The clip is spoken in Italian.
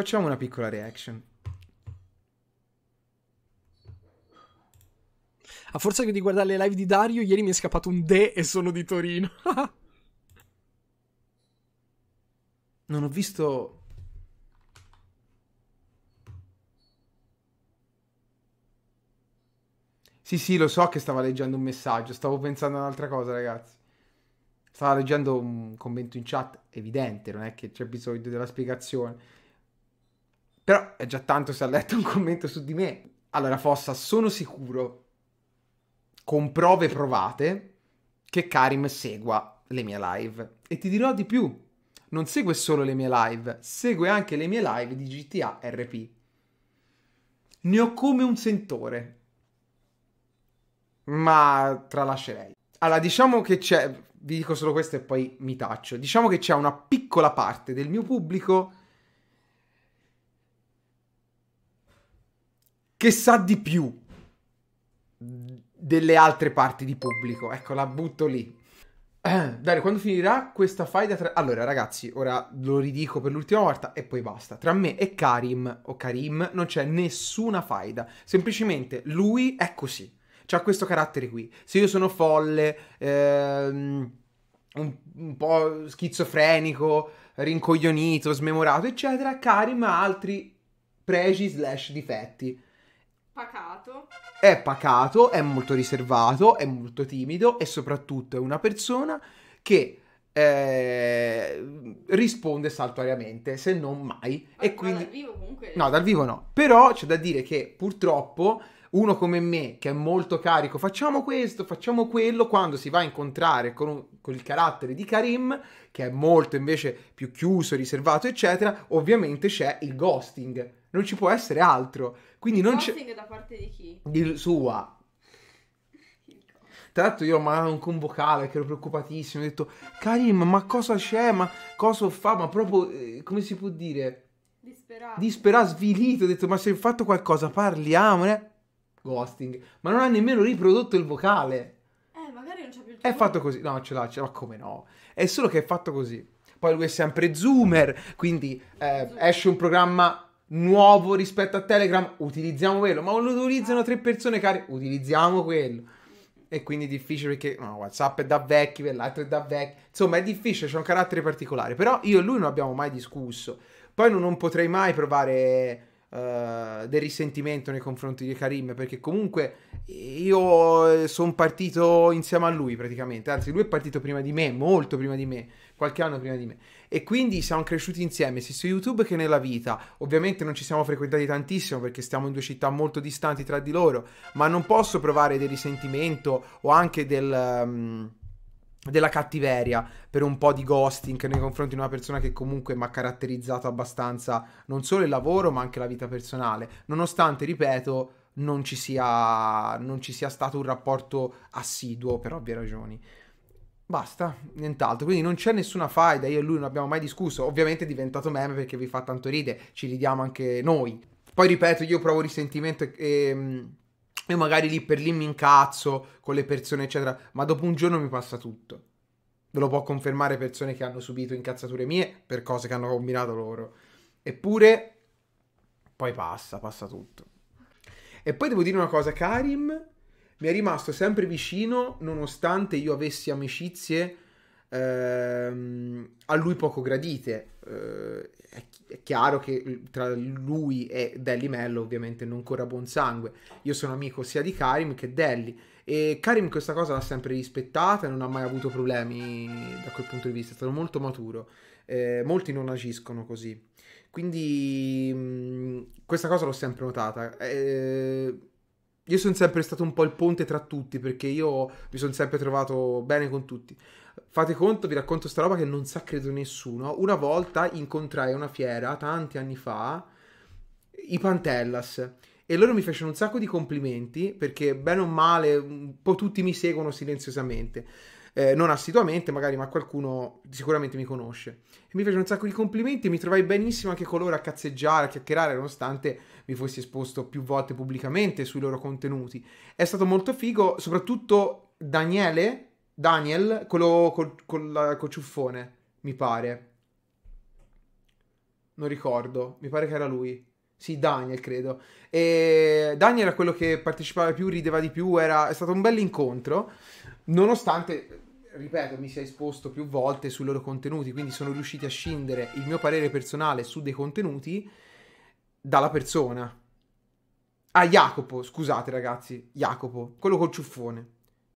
Facciamo una piccola reaction. A forza di guardare le live di Dario, ieri mi è scappato un D e sono di Torino. non ho visto Sì, sì, lo so che stava leggendo un messaggio, stavo pensando a un'altra cosa, ragazzi. Stava leggendo un commento in chat, evidente, non è che c'è bisogno della spiegazione. Però è già tanto se ha letto un commento su di me. Allora, Fossa, sono sicuro, con prove provate, che Karim segua le mie live. E ti dirò di più. Non segue solo le mie live, segue anche le mie live di GTA RP. Ne ho come un sentore. Ma tralascerei. Allora, diciamo che c'è... Vi dico solo questo e poi mi taccio. Diciamo che c'è una piccola parte del mio pubblico che sa di più delle altre parti di pubblico. Ecco, la butto lì. Eh, Dario, quando finirà questa faida tra... Allora, ragazzi, ora lo ridico per l'ultima volta e poi basta. Tra me e Karim, o Karim, non c'è nessuna faida. Semplicemente lui è così. C'ha questo carattere qui. Se io sono folle, ehm, un, un po' schizofrenico, rincoglionito, smemorato, eccetera, Karim ha altri pregi slash difetti Pacato. È pacato, è molto riservato, è molto timido e soprattutto è una persona che eh, risponde saltuariamente, se non mai. Ah, e quindi... dal vivo comunque... No, dal vivo no. Però c'è da dire che purtroppo uno come me, che è molto carico, facciamo questo, facciamo quello, quando si va a incontrare con, un, con il carattere di Karim, che è molto invece più chiuso, riservato, eccetera, ovviamente c'è il ghosting non ci può essere altro. Quindi il non c'è... da parte di chi? Il sua. Tra l'altro io ho mandato un vocale che ero preoccupatissimo, ho detto Karim ma cosa c'è, ma cosa fa, ma proprio eh, come si può dire? Disperato. Disperato, svilito, ho detto ma se hai fatto qualcosa parliamone. Ghosting. Ma non ha nemmeno riprodotto il vocale. Eh, magari non c'è più il È fatto così, no ce l'ha, ce l'ha come no. È solo che è fatto così. Poi lui è sempre zoomer, quindi eh, esce un programma nuovo rispetto a Telegram, utilizziamo quello, ma lo utilizzano tre persone care, utilizziamo quello. E quindi è difficile perché no, WhatsApp è da vecchi, quell'altro è da vecchi. Insomma, è difficile, c'è un carattere particolare. Però io e lui non abbiamo mai discusso. Poi non, non potrei mai provare Uh, del risentimento nei confronti di Karim perché comunque io eh, sono partito insieme a lui praticamente anzi lui è partito prima di me molto prima di me qualche anno prima di me e quindi siamo cresciuti insieme sia su YouTube che nella vita ovviamente non ci siamo frequentati tantissimo perché stiamo in due città molto distanti tra di loro ma non posso provare del risentimento o anche del um, della cattiveria per un po' di ghosting nei confronti di una persona che comunque mi ha caratterizzato abbastanza non solo il lavoro ma anche la vita personale, nonostante, ripeto, non ci sia, non ci sia stato un rapporto assiduo per ovvie ragioni. Basta, nient'altro, quindi non c'è nessuna faida, io e lui non abbiamo mai discusso, ovviamente è diventato meme perché vi fa tanto ride ci ridiamo anche noi. Poi ripeto, io provo risentimento e... e mm, io magari lì per lì mi incazzo con le persone, eccetera, ma dopo un giorno mi passa tutto. Ve lo può confermare persone che hanno subito incazzature mie per cose che hanno combinato loro. Eppure, poi passa, passa tutto. E poi devo dire una cosa, Karim mi è rimasto sempre vicino nonostante io avessi amicizie ehm, a lui poco gradite. Eh, è chiaro che tra lui e Delly Mello ovviamente non corra buon sangue. Io sono amico sia di Karim che Delly e Karim questa cosa l'ha sempre rispettata e non ha mai avuto problemi da quel punto di vista, è stato molto maturo. Eh, molti non agiscono così. Quindi mh, mm, questa cosa l'ho sempre notata. Eh, io sono sempre stato un po' il ponte tra tutti perché io mi sono sempre trovato bene con tutti. Fate conto, vi racconto sta roba che non sa credo nessuno. Una volta incontrai a una fiera, tanti anni fa, i Pantellas e loro mi fecero un sacco di complimenti perché bene o male un po' tutti mi seguono silenziosamente eh, non assiduamente magari, ma qualcuno sicuramente mi conosce. E mi fece un sacco di complimenti, mi trovai benissimo anche con loro a cazzeggiare, a chiacchierare, nonostante mi fossi esposto più volte pubblicamente sui loro contenuti. È stato molto figo, soprattutto Daniele, Daniel, quello col, col, col ciuffone, mi pare. Non ricordo, mi pare che era lui. Sì, Daniel, credo. E Daniel era quello che partecipava più, rideva di più, era... è stato un bell'incontro, nonostante ripeto, mi si è esposto più volte sui loro contenuti, quindi sono riusciti a scindere il mio parere personale su dei contenuti dalla persona. Ah, Jacopo, scusate ragazzi, Jacopo, quello col ciuffone.